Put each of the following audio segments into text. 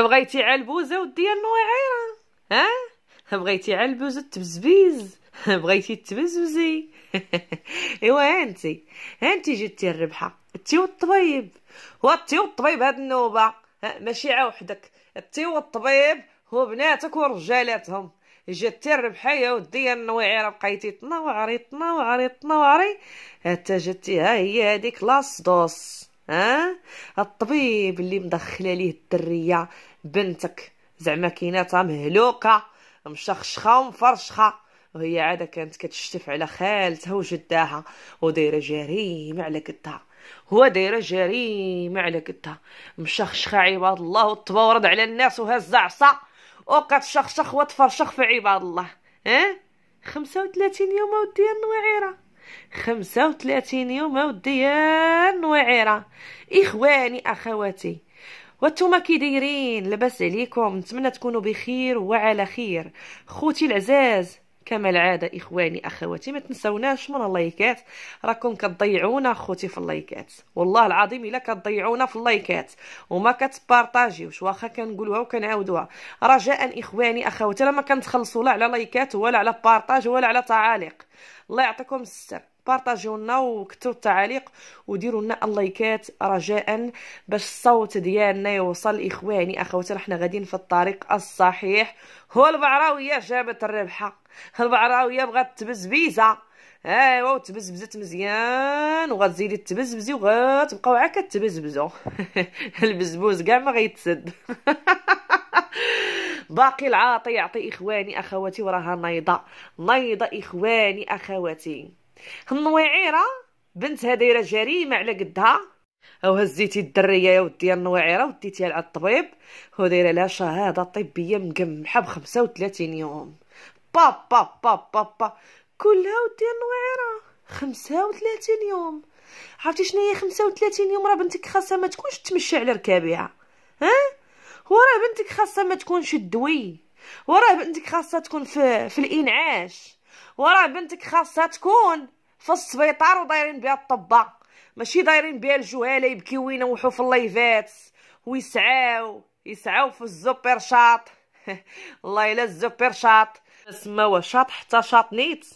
بغيتي علبوزه ودي النويعيره ها بغيتي علبوزه تبزبيز بغيتي تبزوزي ايوا هانتي هانتي جيتي الربحه انتي والطبيب وانتي والطبيب هاد النوبه ماشي عا وحدك انتي والطبيب هو بناتك ورجالاتهم جاتي الربحه يا ودي النويعيره بقيتي تنوعري تنوعري تنوعري حتى جاتي ها هي هذيك لاص دوس ها الطبيب اللي مدخله ليه الدريه بنتك زعما كيناتها مهلوكه مشخشخه ومفرشخه وهي عادة كانت كتشتف على خالتها وجداها ودايره جريمه على قدها هو دايره جريمه على قدها مشخشخه عباد الله وتبورد على الناس وهز عصا وكتشخشخ وتفرشخ في عباد الله ها خمسة 35 يوم اودي النويعيره خمسة وثلاثين يوم وديان واعرة إخواني أخواتي وانتم كي دايرين لاباس عليكم نتمنى تكونوا بخير وعلى خير خوتي العزاز كما العاده اخواني اخواتي ما تنسوناش من اللايكات راكم كتضيعونا اخوتي في اللايكات والله العظيم الا كتضيعونا في اللايكات وما كتبارطاجيوش واخا كنقولوها وكنعاودوها رجاء اخواني اخواتي لما كنتخلصوا لا على لايكات ولا على بارطاج ولا على تعاليق الله يعطيكم السر بارطاجيو لنا وكتبوا التعاليق وديروا لنا اللايكات رجاء باش الصوت ديالنا يوصل اخواني اخواتي احنا غاديين في الطريق الصحيح هو البعراويه جابت الربحه البعراويه بغات تبزبيزه ايوا وتبزبزت مزيان وغتزيدي تبزبزي وغتبقاو عا كتبزبزو البزبوز كاع ما غيتسد باقي العاطي يعطي اخواني اخواتي وراها نايضه نايضه اخواني اخواتي النويعيره بنت دايره جريمه على قدها او هزيتي الدريه يا ودي النويعيره وديتيها لعند الطبيب ودايره لها شهاده طبيه مقمحه ب 35 يوم با با با با با كلها ودي النويعيره 35 يوم عرفتي شنو هي 35 يوم راه بنتك خاصها ما تكونش تمشي على ركابها ها وراه بنتك خاصها ما تكونش تدوي وراه بنتك خاصها تكون في, في الانعاش وراه بنتك خاصها تكون في السبيطار ودايرين بها الطبه ماشي دايرين بها الجهاله يبكيو وينوحوا في اللايفات ويسعاو يسعاو في الزوبر شاط والله الا الزوبر شاط سماوه شاط حتى شاط نيت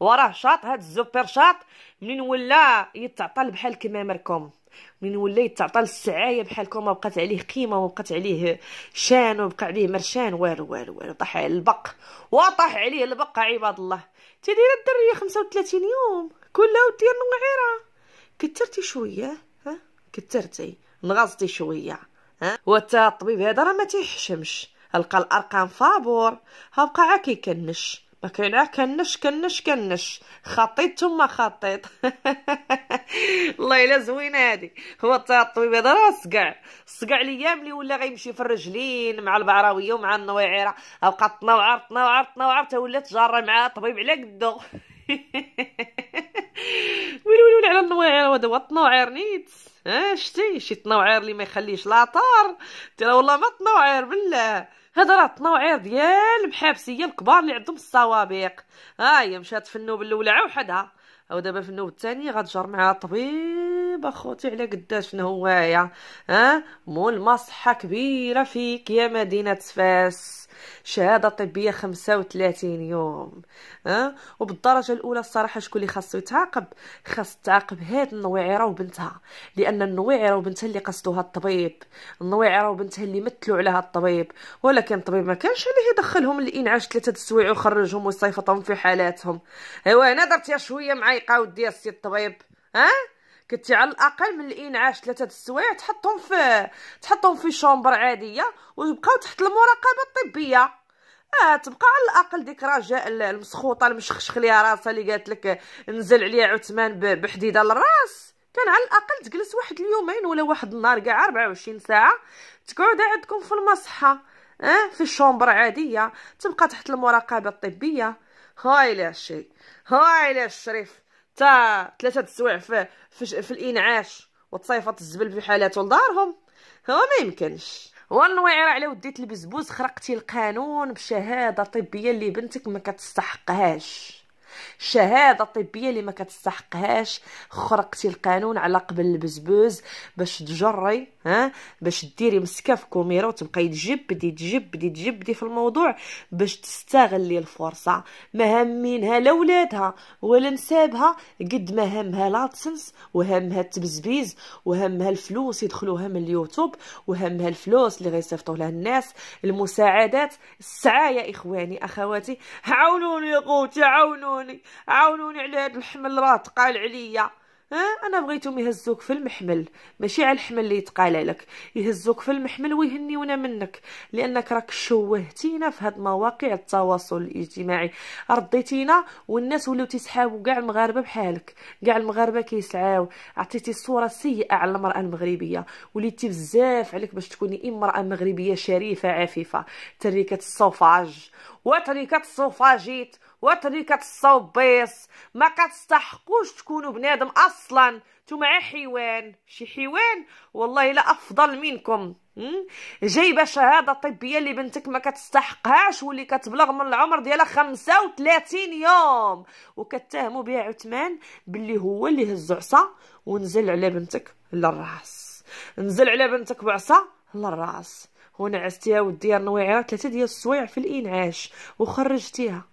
وراه شاط هاد الزوبر شاط منين ولا يتعطل بحال كما مركم من ولا يتعطى للسعايه بحال كون بقات عليه قيمه وبقات عليه شان وبقى عليه مرشان والو والو والو طاح البق وطاح عليه البق عباد الله تدير الدريه 35 يوم كلها ودير نوعيره كثرتي شويه ها كثرتي نغصتي شويه ها وتا الطبيب هذا راه ما تيحشمش لقى الارقام فابور ها بقى عا كيكنش ما كاين عا كنش كنش كنش خطيط ثم خطيط والله الا زوينه هادي هو الطبيب هذا راه صقع صقع ليا ملي ولا غيمشي في الرجلين مع البعراويه ومع النويعيره بقى تنوعر تنوعر تنوعر تا ولات جاره مع طبيب على قدو ويلي ويلي على النويعره هذا هو الطنوعير نيت ها شتي شي طنوعير اللي ما يخليش لاطار انت والله ما طنوعير بالله هذا راه الطنوعير ديال المحابسيه الكبار اللي عندهم الصوابق ها هي مشات في النوب الاولى وحدها او دابا في النوب الثاني غتجر معها طبيب اخوتي على قداش نوايا ها مول مصحه كبيره فيك يا مدينه فاس شهاده طبيه 35 يوم أه؟ وبالدرجه الاولى الصراحه شكون اللي خاصو يتعاقب خاص تعاقب هاد النويعره وبنتها لان النويعره وبنتها اللي قصدوها الطبيب النويعره وبنتها اللي مثلوا عليها الطبيب ولكن الطبيب ما كانش اللي يدخلهم للانعاش ثلاثه السوايع ويخرجهم ويصيفطهم في حالاتهم ايوا انا درت شويه معايقه ودي السيد الطبيب ها أه؟ كنتي على الاقل من الانعاش ثلاثه السوايع تحطهم في تحطهم في شومبر عاديه ويبقاو تحت المراقبه الطبيه اه تبقى على الاقل ديك رجاء المسخوطه المشخشخ ليها راسها اللي قالت لك نزل عليها عثمان بحديده للراس كان على الاقل تجلس واحد اليومين ولا واحد النهار كاع 24 ساعه تقعد عندكم في المصحه اه في الشومبر عاديه تبقى تحت المراقبه الطبيه هاي لا شيء هاي لا الشريف حتى ثلاثه السوايع في, في, في الانعاش وتصيفط الزبل حالاتو لدارهم هو ما يمكنش والنويعره على وديت البزبوز خرقتي القانون بشهاده طبيه اللي بنتك ما كتستحقهاش شهاده طبيه اللي ما كتستحقهاش خرقتي القانون على قبل البزبوز باش تجري ها باش ديري مسكه في كوميرا وتبقاي تجبدي تجبدي تجبدي في الموضوع باش تستغلي الفرصه ما هامينها لا ولادها ولا نسابها قد ما هامها لاتسنس وهمها التبزبيز وهمها الفلوس يدخلوها من اليوتيوب وهمها الفلوس اللي غيصيفطوا لها الناس المساعدات السعايه اخواني اخواتي عاونوني يا قوتي عاونوني عاونوني على هذا الحمل راه تقال عليا انا بغيتهم يهزوك في المحمل ماشي على الحمل اللي يتقال عليك يهزوك في المحمل ويهنيونا منك لانك راك شوهتينا في هاد مواقع التواصل الاجتماعي رديتينا والناس ولاو تيسحابوا كاع المغاربه بحالك كاع المغاربه كيسعاو عطيتي صوره سيئه على المراه المغربيه وليتي بزاف عليك باش تكوني امراه مغربيه شريفه عفيفه تريكه الصوفاج وطريقة السوفاجيت وطريقة الصوبيس ما كتستحقوش تكونوا بنادم أصلا نتوما حيوان شي حيوان والله لا أفضل منكم جايبة شهادة طبية اللي بنتك ما كتستحقهاش واللي كتبلغ من العمر ديالها 35 يوم وكتهموا بها عثمان باللي هو اللي هز عصا ونزل على بنتك للراس نزل على بنتك بعصا للراس هنا عزتيها وديها النويعه ثلاثه ديال السوايع في الانعاش وخرجتيها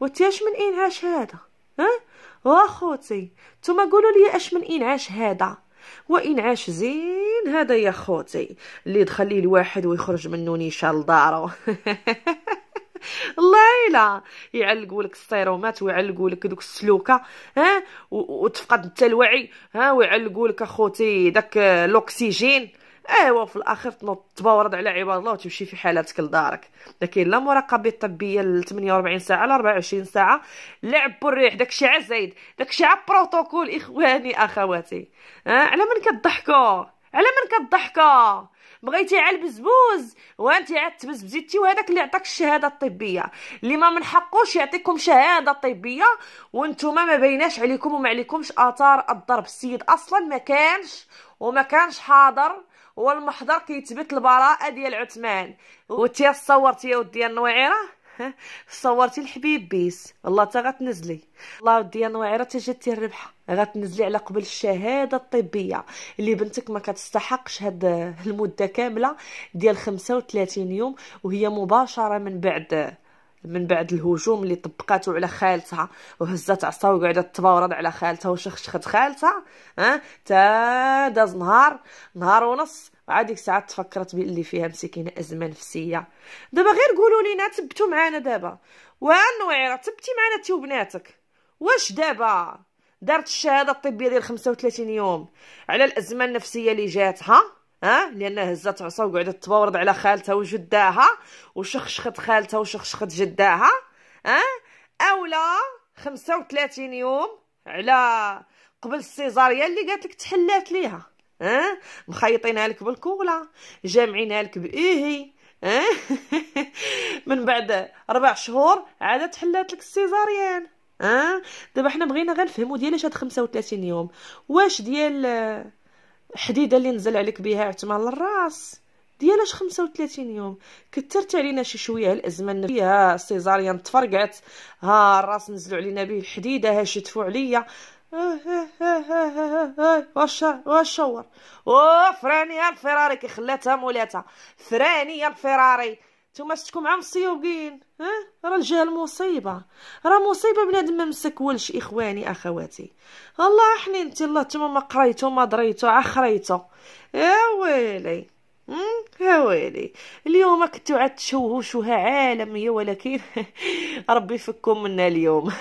وتياش من انعاش هذا ها واخوتي آه نتوما قولوا لي اش من انعاش هذا وانعاش زين هذا يا خوتي اللي تخليه الواحد ويخرج منه نيشان لدارو ليلى يعلقوا لك السيرومات ويعلقوا لك دوك السلوكه ها وتفقد انت الوعي ها ويعلقوا لك اخوتي داك الاكسجين ايوا في الاخير تنوض تبورد على عباد الله وتمشي في حالتك لدارك لكن لا مراقبه طبيه ل 48 ساعه ل 24 ساعه لعب بالريح داكشي زايد داكشي عا بروتوكول اخواني اخواتي أه؟ على من كضحكوا على من كضحكوا بغيتي على البزبوز وانت عاد تبز بزيتي وهذاك اللي عطاك الشهاده الطبيه اللي ما من حقوش يعطيكم شهاده طبيه وانتم ما بيناش عليكم وما عليكمش اثار الضرب السيد اصلا ما كانش وما كانش حاضر والمحضر كيتبت كيثبت البراءه ديال عثمان وتي صورتي يا ودي النويعره صورتي الحبيب بيس والله تا غتنزلي الله ودي نوعيره تا جاتي الربحه غتنزلي على قبل الشهاده الطبيه اللي بنتك ما كتستحقش هاد المده كامله ديال 35 يوم وهي مباشره من بعد من بعد الهجوم اللي طبقاتو على خالتها وهزات عصا وقعدت تباورد على خالتها وشخشخت خالتها ها تا داز نهار نهار ونص عاد ديك الساعه تفكرت باللي فيها مسكينه ازمه نفسيه دابا غير قولوا لينا تبتو معانا دابا وانويره تبتي معانا تي وبناتك واش دابا دارت الشهاده الطبيه ديال 35 يوم على الازمه النفسيه اللي جاتها ها لانها هزات عصا وقعدت تبورض على خالتها وجداها وشخشخت خالتها وشخشخت جداها ها اولا 35 يوم على قبل السيزاريه اللي قالت لك تحلات ليها ها مخيطينها لك بالكولا جامعينها لك بايهي من بعد ربع شهور عاد تحلات لك السيزاريان ها دابا حنا بغينا غير نفهموا ديال اش هاد 35 يوم واش ديال الحديده اللي نزل عليك بها عثمان الراس ديالاش 35 يوم كثرت علينا شي شويه الازمه النفسيه السيزاريان تفرقعت ها الراس نزلوا علينا به الحديده ها شتفوا عليا واش واش شور وفراني فراني الفراري كي خلاتها مولاتها فراني الفراري نتوما شفتكم عام مسيوقين ها راه الجهل مصيبه راه مصيبه بنادم ما مسكولش اخواني اخواتي الله حني انت الله نتوما ما قريتو ما دريتو عخريتو يا ويلي ها ويلي اليوم كنتو عاد تشوهوا شوها عالميه ولكن ربي يفككم منا اليوم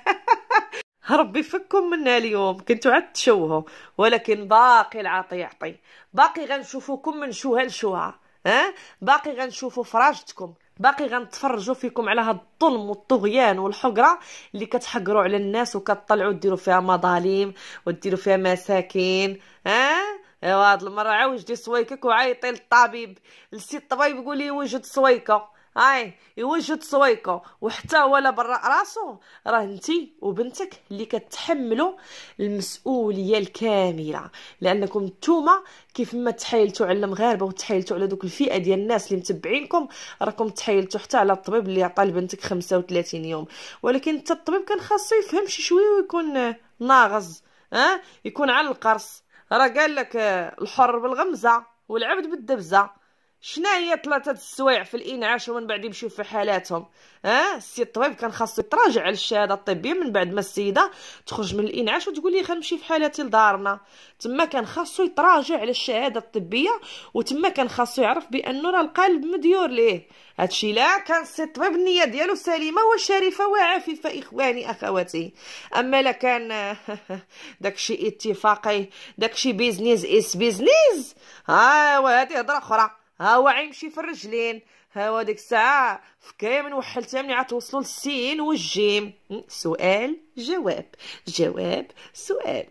ربي فككم منا اليوم كنتو عاد تشوهوا ولكن باقي العطي يعطي باقي غنشوفوكم من شوها لشوها اه باقي غنشوفوا فراجتكم باقي غنتفرجوا فيكم على هاد الظلم والطغيان والحقره اللي كتحقروا على الناس وكتطلعوا ديروا فيها مظالم وديروا فيها مساكين ها ايوا هاد المره عاوج دي سويكك وعيطي للطبيب لسي الطبيب لي وجد سويكه هاي يوجد صويكو وحتى ولا براء راسو راه انتي وبنتك اللي كتحملوا المسؤوليه الكامله لانكم نتوما كيف ما تحايلتوا على المغاربه وتحايلتوا على دوك الفئه ديال الناس اللي متبعينكم راكم تحايلتوا حتى على الطبيب اللي عطى لبنتك 35 يوم ولكن حتى الطبيب كان خاصو يفهم شي شويه ويكون ناغز ها أه؟ يكون على القرص راه قال لك الحر بالغمزه والعبد بالدبزه شنو هي ثلاثه السوايع في الانعاش ومن بعد يمشيو في حالاتهم ها أه؟ السيد الطبيب كان خاصو يتراجع على الشهاده الطبيه من بعد ما السيده تخرج من الانعاش وتقول لي خنمشي في حالاتي لدارنا تما كان خاصو يتراجع على الشهاده الطبيه وتما كان خاصو يعرف بانه راه القلب مديور ليه هادشي لا كان السيد الطبيب النيه ديالو سليمه وشريفه وعفيفه اخواني اخواتي اما لا كان داكشي اتفاقي داكشي بيزنيز اس بيزنيز ها وهذه هضره اخرى ها هو مشي في الرجلين هو ديك الساعة في كامل وحل تامني عاد توصلوا للسين والجيم سؤال جواب جواب سؤال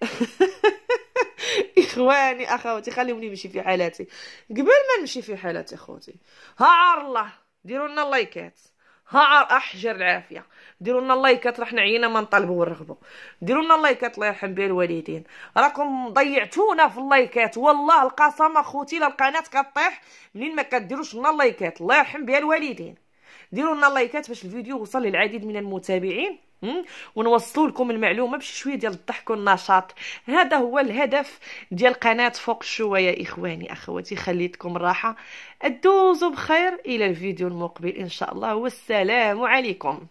اخواني اخواتي خليوني نمشي في حالاتي قبل ما نمشي في حالاتي اخوتي ها عار الله ديروا لنا لايكات ها احجر العافيه ديروا لنا اللايكات راح عينا ما نطلبوا ونرغبوا ديروا لنا اللايكات الله يرحم بها الوالدين راكم ضيعتونا في اللايكات والله القسم اخوتي القناه كطيح منين ما كديروش لنا اللايكات الله يرحم بها الوالدين ديروا لنا اللايكات باش الفيديو يوصل للعديد من المتابعين ونوصلوا لكم المعلومه بشي شويه ديال الضحك والنشاط هذا هو الهدف ديال قناه فوق الشويه اخواني اخواتي خليتكم الراحه ادوزوا بخير الى الفيديو المقبل ان شاء الله والسلام عليكم